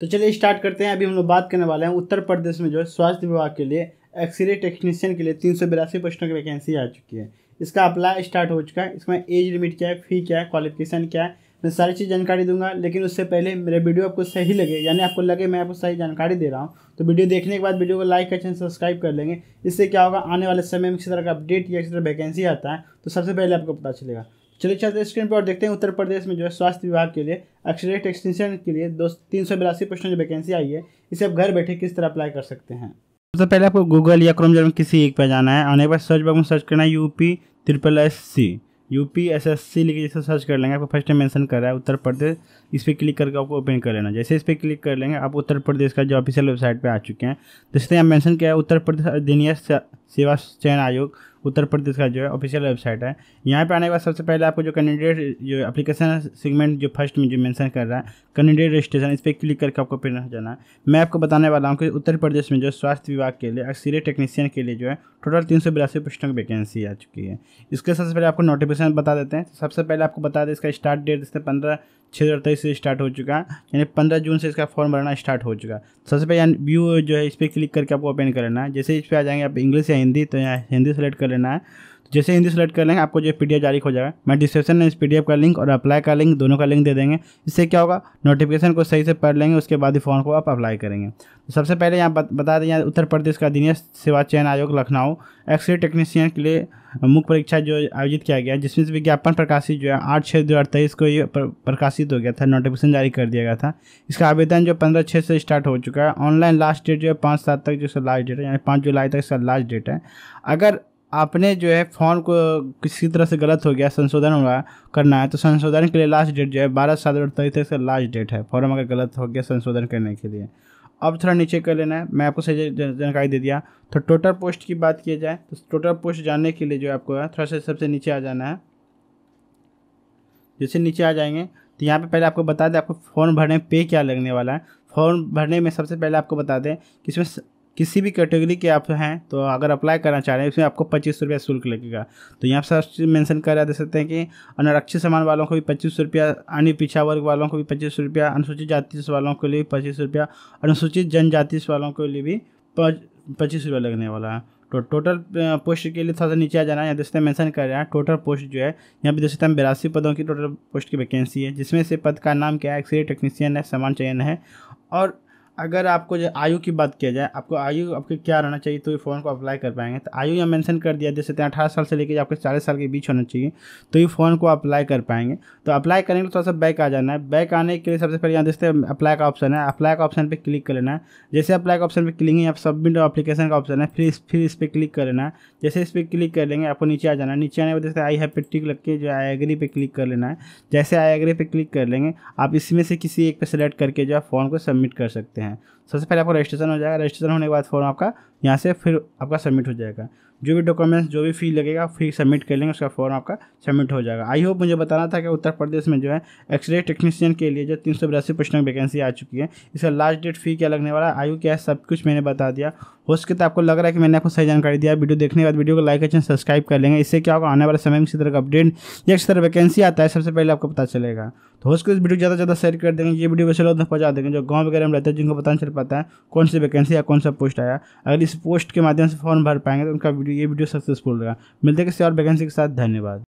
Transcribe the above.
तो चलिए स्टार्ट करते हैं अभी हम लोग बात करने वाले हैं उत्तर प्रदेश में जो है स्वास्थ्य विभाग के लिए एक्सरे टेक्नीशियन के लिए तीन सौ बिरासी पोस्टों की वैकेंसी आ चुकी है इसका अप्लाई स्टार्ट हो चुका है इसमें एज लिमिट क्या है फी क्या है क्वालिफिकेशन क्या है मैं सारी चीज़ जानकारी दूंगा लेकिन उससे पहले मेरे वीडियो आपको सही लगे यानी आपको लगे मैं आपको सही जानकारी दे रहा हूँ तो वीडियो देखने के बाद वीडियो को लाइक कर सब्सक्राइब कर लेंगे इससे क्या होगा आने वाले समय में किसी तरह का अपडेट या किसी तरह वैकेंसी आता है तो सबसे पहले आपको पता चलेगा चलिए चलते स्क्रीन पर और देखते हैं उत्तर प्रदेश में जो है स्वास्थ्य विभाग के लिए एक्सरेट एक्सटेंशन के लिए दो तीन सौ बिरासी परसेंट जो वैकेंसी आई है इसे आप घर बैठे किस तरह अप्लाई कर सकते हैं सबसे पहले आपको गूगल या क्रोम जर्म किसी एक पर जाना है आने के बाद सर्च बॉक्स में सर्च करना है UP triple S C U P S S C लेकर जैसे सर्च कर लेंगे आपको फर्स्ट टाइम मेंशन कर रहा है उत्तर प्रदेश इस पर क्लिक करके आपको ओपन कर लेना जैसे इस पर क्लिक कर लेंगे आप उत्तर प्रदेश का जो ऑफिशियल वेबसाइट पर आ चुके हैं जैसे तो यहाँ मेंशन किया है उत्तर प्रदेश अधिनियम सेवा चयन आयोग उत्तर प्रदेश का जो है ऑफिशियल वेबसाइट है यहाँ पे आने के बाद सबसे पहले आपको जो कैंडिडेट जो एप्लीकेशन सेगमेंट जो फर्स्ट में जो मेंशन कर रहा है कैंडिडेट रजिस्ट्रेशन इस पर क्लिक करके आपको फिर जाना है मैं आपको बताने वाला हूँ कि उत्तर प्रदेश में जो स्वास्थ्य विभाग के लिए अक्सरे टेक्नीशियन के लिए जो है टोटल तीन सौ बिरासी पोस्टों की वैकेंसी आ चुकी है इसके सबसे पहले आपको नोटिफिकेशन बता देते हैं सबसे पहले आपको बता दें इसका स्टार्ट डेट जिससे पंद्रह छः सौ से स्टार्ट हो चुका है यानी पंद्रह जून से इसका फॉर्म भरना स्टार्ट हो चुका है सबसे पहले यहाँ व्यू जो है इस पर क्लिक करके आपको ओपन कर लेना है जैसे इस पर आ जाएंगे आप इंग्लिश या हिंदी तो यहाँ हिंदी सेलेक्ट कर लेना है जैसे हिंदी सेलेक्ट कर लेंगे आपको जो पी जारी हो जाएगा मैं डिस्क्रिप्शन में इस पी का लिंक और अप्लाई का लिंक दोनों का लिंक दे देंगे इससे क्या होगा नोटिफिकेशन को सही से पढ़ लेंगे उसके बाद ही फ़ॉर्म को आप अप्लाई करेंगे तो सबसे पहले यहाँ बता दें यहाँ उत्तर प्रदेश का अधीन सेवा चयन आयोग लखनऊ एक्सरे टेक्नीशियन के लिए मुख्य परीक्षा जो आयोजित किया गया जिसमें से विज्ञापन प्रकाशित जो है आठ छः दो हज़ार तेईस को ये प्रकाशित हो गया था नोटिफिकेशन जारी कर दिया गया था इसका आवेदन जो पंद्रह छः से स्टार्ट हो चुका है ऑनलाइन लास्ट डेट जो है पाँच सात तक जो इसका लास्ट डेट है यानी पाँच जुलाई तक इसका लास्ट डेट है अगर आपने जो है फॉर्म को किसी तरह से गलत हो गया संशोधन होगा करना है तो संशोधन के लिए लास्ट डेट जो है बारह सात अड़तालीस तक लास्ट डेट है फॉर्म अगर गलत हो गया संशोधन करने के लिए अब थोड़ा नीचे कर लेना है मैं आपको सही जानकारी दे दिया तो टोटल पोस्ट की बात की जाए तो टोटल पोस्ट जानने के लिए जो है आपको थोड़ा सा सबसे नीचे आ जाना है जैसे नीचे आ जाएंगे तो यहाँ पे पहले आपको बता दें आपको फॉर्म भरने पे क्या लगने वाला है फॉर्म भरने में सबसे पहले आपको बता दें कि इसमें किसी भी कैटेगरी के आप हैं तो अगर अप्लाई करना चाह रहे हैं उसमें आपको पच्चीस रुपया शुल्क लगेगा तो यहाँ पर सर मेंशन करा दे सकते हैं कि अनारक्षित सामान वालों को भी पच्चीस रुपया अन्य पिछा वर्ग वालों को भी पच्चीस रुपया अनुसूचित जाति वालों के लिए पच्चीस रुपया अनुसूचित जनजाति वालों के लिए भी पच्चीस रुपया लगने वाला है तो टोटल पोस्ट के लिए थोड़ा सा नीचे आ जाना है यहाँ देखते हैं कर रहा है टोटल पोस्ट जो है यहाँ पर देख हैं बिरासी पदों की टोटल पोस्ट की वैकेंसी है जिसमें से पद का नाम क्या है एक्सरे टेक्नीशियन है सामान चयन है और अगर आपको जो आयु की बात किया जाए आपको आयु आपके क्या रहना चाहिए तो ये फॉर्म को अप्लाई कर पाएंगे तो आयु यहाँ मेंशन कर दिया जैसे अठारह साल से लेकर आपके चालीस साल के बीच होना चाहिए तो ये फॉर्म को अप्लाई कर पाएंगे तो अप्लाई करने के लिए थोड़ा सा बैक आ जाना है बैक आने के लिए सबसे पहले यहाँ देखते हैं अप्लाई का ऑप्शन है अप्लाई का ऑप्शन पर क्लिक कर लेना है जैसे अप्लाई का ऑप्शन पर क्लिक आप सबमिट और अपलीकेशन का ऑप्शन है फिर फिर इस पर क्लिक कर लेना है जैसे इस पर क्लिक कर लेंगे आपको नीचे आ जाना है नीचे आने के जैसे आई है पे टिक लग के जो आई एग्री पे क्लिक कर लेना है जैसे आई एग्री पे क्लिक कर लेंगे आप इसमें से किसी एक पे सेलेक्ट करके जो है फॉर्म को सबमिट कर सकते हैं हैं सबसे पहले आपको रजिस्ट्रेशन हो जाएगा रजिस्ट्रेशन होने के बाद फॉर्म आपका यहाँ से फिर आपका सबमिट हो जाएगा जो भी डॉक्यूमेंट्स जो भी फ़ी लगेगा फी सबमिट कर लेंगे उसका फॉर्म आपका सबमिट हो जाएगा आई होप मुझे बताना था कि उत्तर प्रदेश में जो है एक्सरे टेक्नीशियन के लिए जो तीन सौ बिरासी पोस्टिंग वैकेंसी आ चुकी है इसका लास्ट डेट फी क्या लगने वाला है आयु क्या है सब कुछ मैंने बता दिया हो सके तो आपको लग रहा है कि मैंने आपको सही जानकारी दिया वीडियो देखने के बाद वीडियो को लाइक एंड सब्सक्राइब कर लेंगे इससे क्या होगा आने वाले समय में इसी तरह का अपडेट या किसी तरह वैकेंसी आता है सबसे पहले आपको पता चलेगा तो हो सके इस वीडियो ज़्यादा से ज़्यादा शेयर कर देंगे ये वीडियो वैसे लोग पहुँचा देंगे जो गाँव वगैरह में रहते हैं जिनको पता नहीं चल पाता है कौन सी वैकेंसी या कौन सा पोस्ट आया अगर इस पोस्ट के माध्यम से फॉर्म भर पाएंगे तो उनका वीडियो ये वीडियो सक्सेसफुल रहेगा मिलते किसी और वैकेंसी के साथ धन्यवाद